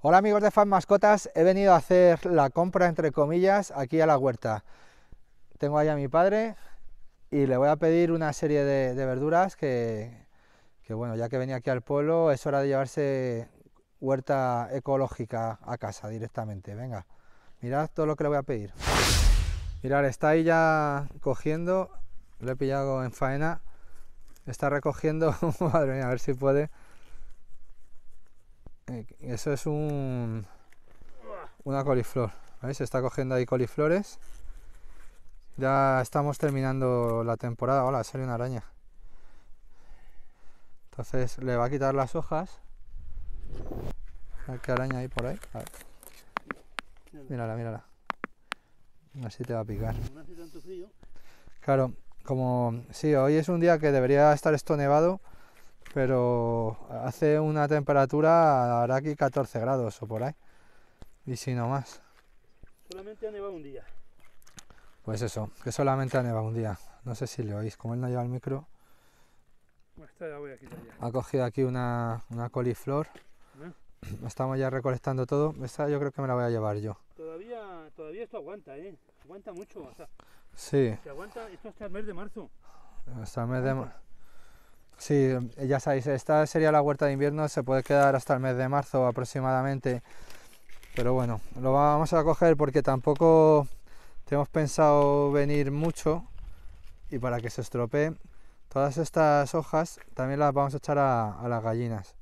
Hola amigos de Fan Mascotas, he venido a hacer la compra entre comillas aquí a la huerta. Tengo ahí a mi padre y le voy a pedir una serie de, verduras que, que, bueno, ya que venía aquí al pueblo es hora de llevarse huerta ecológica a casa directamente. Venga, mirad todo lo que le voy a pedir. Mirad, está ahí ya cogiendo, lo he pillado en faena, está recogiendo, madre mía, a ver si puede. Eh, eso es un una coliflor. Se está cogiendo ahí coliflores. Ya estamos terminando la temporada. Hola, sale una araña. Entonces le va a quitar las hojas. ¿Qué araña hay por ahí? Mírala, mírala. Así te va a picar. Claro, como sí, hoy es un día que debería estar esto nevado pero hace una temperatura, ahora aquí 14 grados o por ahí. Y si no más. Solamente ha nevado un día. Pues eso, que solamente ha nevado un día. No sé si le oís, como él no lleva el micro. esta ya voy a quitar ya. Ha cogido aquí una, una coliflor. Ah. Estamos ya recolectando todo. Esta yo creo que me la voy a llevar yo. Todavía, todavía esto aguanta, ¿eh? Aguanta mucho. sí. Se aguanta, esto hasta el mes de marzo. Hasta el mes de marzo. Sí, eh, ya sabéis, esta sería la huerta de invierno, se puede quedar hasta el mes de marzo aproximadamente. Pero bueno, lo vamos a coger porque tampoco tenemos pensado venir mucho y para que se estropee, todas estas hojas también las vamos a echar a, las gallinas.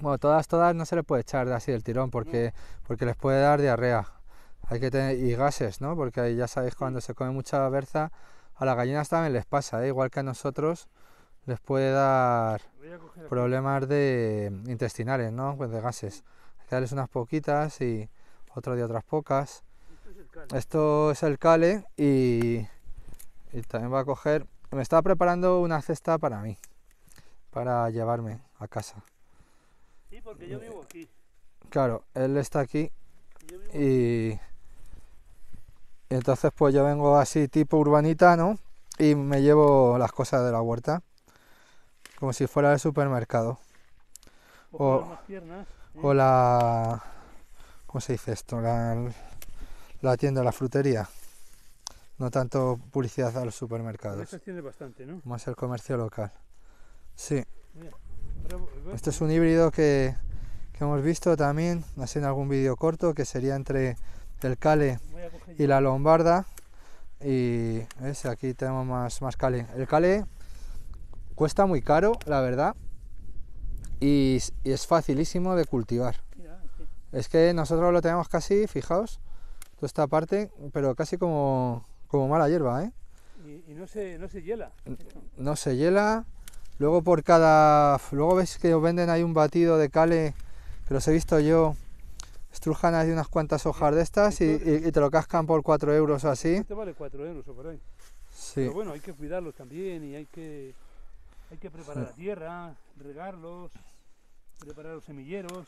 Bueno, todas, todas no se le puede echar así del tirón porque, porque les puede dar diarrea. Hay que tener, y gases, ¿no? Porque ya sabéis, cuando se come mucha berza, a las gallinas también les pasa, ¿eh? igual que a nosotros les puede dar problemas de intestinales, ¿no? Pues de gases. Hay que darles unas poquitas y otro de otras pocas. Esto es el cale y, también va a coger... Me estaba preparando una cesta para mí, para llevarme a casa. Sí, porque yo vivo aquí. Claro, él está aquí y entonces pues yo vengo así tipo urbanita, ¿no? Y me llevo las cosas de la huerta como si fuera el supermercado. O, ¿eh? la. se dice esto? La, tienda, la frutería. No tanto publicidad a los supermercados. bastante, ¿no? Más el comercio local. Sí. Este es un híbrido que, hemos visto también, en algún vídeo corto, que sería entre el cale y la lombarda. Y aquí tenemos más, más El cale Cuesta muy caro, la verdad, y, es facilísimo de cultivar. Es que nosotros lo tenemos casi, fijaos, toda esta parte, pero casi como, como mala hierba, ¿eh? Y, no, se, hiela. No, se hiela. Luego por cada... Luego ves que venden ahí un batido de cale, que los he visto yo, estrujan ahí unas cuantas hojas de estas y, te lo cascan por 4 euros o así. Te este vale 4 euros por ahí. Sí. Pero bueno, hay que cuidarlos también y hay que... Hay que preparar la tierra, regarlos, preparar los semilleros.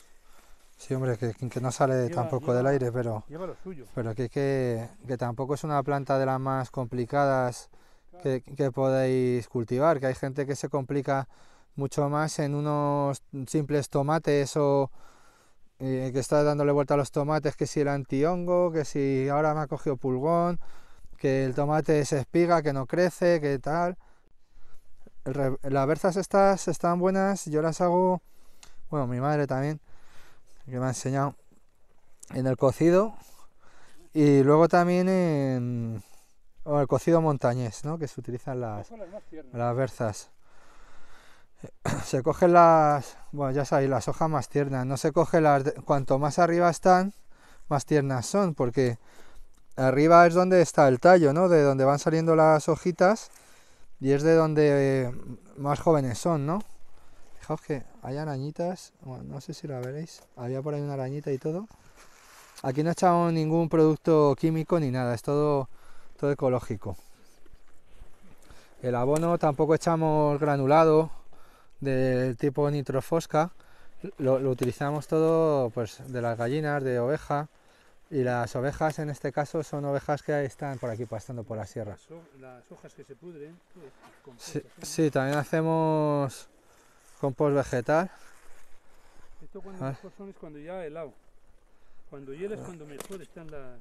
Sí, hombre, que, que no sale tampoco del aire, pero, lleva suyo. pero que, que, tampoco es una planta de las más complicadas que, podéis cultivar, que hay gente que se complica mucho más en unos simples tomates o eh, que está dándole vuelta a los tomates, que si el antihongo, que si ahora me ha cogido pulgón, que el tomate se espiga, que no crece, que tal las berzas estas están buenas, yo las hago, bueno, mi madre también, que me ha enseñado, en el cocido y luego también en el cocido montañés, ¿no? que se utilizan las, las berzas. Se cogen las, bueno, ya sabéis, las hojas más tiernas, no se coge las, cuanto más arriba están, más tiernas son, porque arriba es donde está el tallo, ¿no? De donde van saliendo las hojitas y es de donde eh, más jóvenes son, ¿no? Fijaos que hay arañitas, no sé si la veréis, había por ahí una arañita y todo. Aquí no echamos ningún producto químico ni nada, es todo, todo ecológico. El abono tampoco echamos granulado del tipo nitrofosca, lo, lo utilizamos todo pues, de las gallinas, de oveja, y las ovejas en este caso son ovejas que están por aquí pastando por la sierra. Las hojas que se pudren. Pues, sí, también hacemos compost vegetal. Esto cuando ah. mejor son es cuando ya helado. Cuando hiela es ah. cuando mejor están las,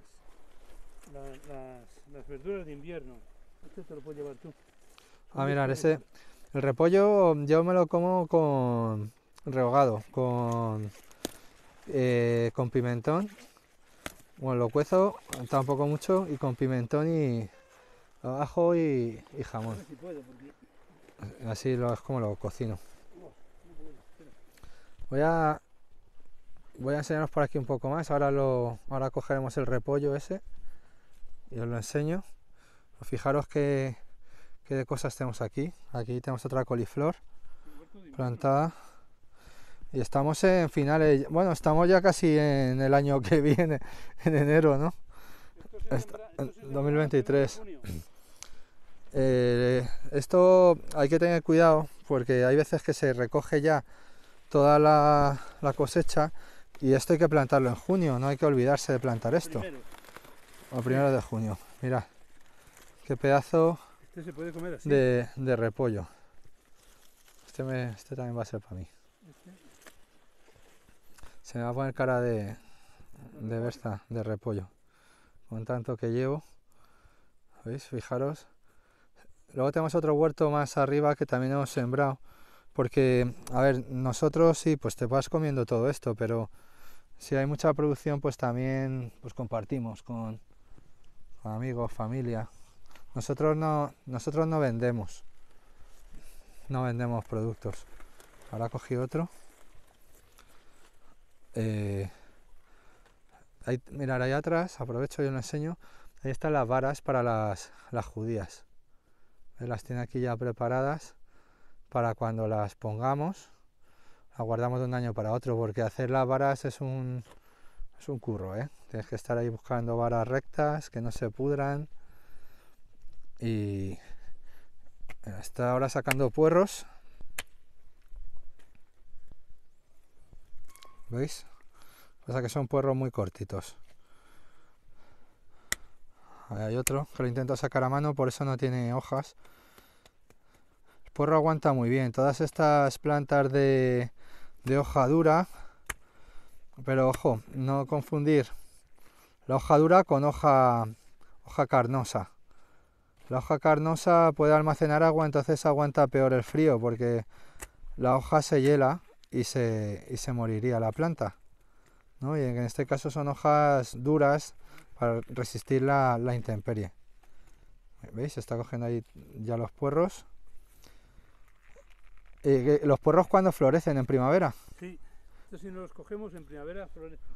las, verduras de invierno. Esto te lo puedes llevar tú. Ah, mirar, ese, el repollo mm, yo me lo como con rehogado, con, eh, con pimentón bueno, lo cuezo tampoco mucho y con pimentón y ajo y, y jamón. Así es como lo cocino. Voy a voy a enseñaros por aquí un poco más. Ahora lo ahora cogeremos el repollo ese y os lo enseño. Fijaros qué cosas tenemos aquí. Aquí tenemos otra coliflor plantada. Y estamos en finales, bueno, estamos ya casi en el año que viene, en enero, ¿no? 2023. Eh, esto hay que tener cuidado porque hay veces que se recoge ya toda la, cosecha y esto hay que plantarlo en junio, no hay que olvidarse de plantar esto. El primero de junio, mira. qué pedazo este De, de, repollo. Este, me, este también va a ser para mí. Se me va a poner cara de, de de repollo. Con tanto que llevo. ¿Veis? Fijaros. Luego tenemos otro huerto más arriba que también hemos sembrado. Porque, a ver, nosotros sí, pues te vas comiendo todo esto, pero si hay mucha producción, pues también pues compartimos con, amigos, familia. Nosotros no, nosotros no vendemos. No vendemos productos. Ahora cogí otro. Eh, ahí, mirar ahí atrás, aprovecho y os lo enseño. Ahí están las varas para las, judías. Eh, las tiene aquí ya preparadas para cuando las pongamos. aguardamos guardamos de un año para otro, porque hacer las varas es un, es un curro, ¿eh? Tienes que estar ahí buscando varas rectas, que no se pudran. Y eh, está ahora sacando puerros ¿veis? Pasa que son puerros muy cortitos. Ahí hay otro que lo intento sacar a mano, por eso no tiene hojas. El puerro aguanta muy bien. Todas estas plantas de, de hoja dura, pero ojo, no confundir la hoja dura con hoja, hoja carnosa. La hoja carnosa puede almacenar agua, entonces aguanta peor el frío porque la hoja se hiela y se, y se moriría la planta. ¿no? Y en este caso son hojas duras para resistir la, la intemperie. ¿Veis? Se está cogiendo ahí ya los puerros. Eh, ¿Los puerros cuando florecen? ¿En primavera? Sí, si no los cogemos en primavera florecen.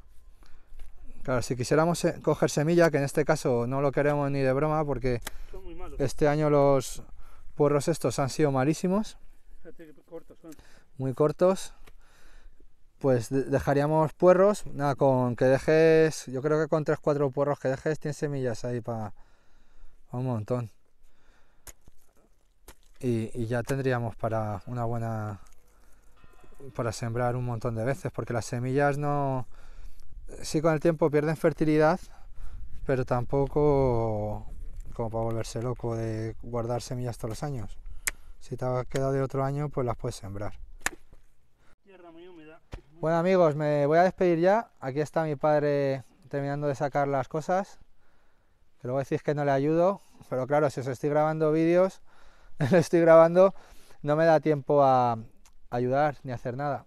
Claro, si quisiéramos eh, coger semilla, que en este caso no lo queremos ni de broma porque este año los puerros estos han sido malísimos. Muy cortos pues dejaríamos puerros, nada, con que dejes, yo creo que con 3-4 puerros que dejes, tienes semillas ahí para un montón. Y, ya tendríamos para una buena, para sembrar un montón de veces, porque las semillas no, sí con el tiempo pierden fertilidad, pero tampoco como para volverse loco de guardar semillas todos los años. Si te ha quedado de otro año, pues las puedes sembrar. Tierra muy bueno amigos, me voy a despedir ya. Aquí está mi padre terminando de sacar las cosas. Que luego decís que no le ayudo. Pero claro, si os estoy grabando vídeos, lo estoy grabando, no me da tiempo a ayudar ni a hacer nada.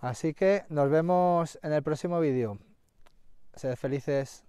Así que nos vemos en el próximo vídeo. Sed felices.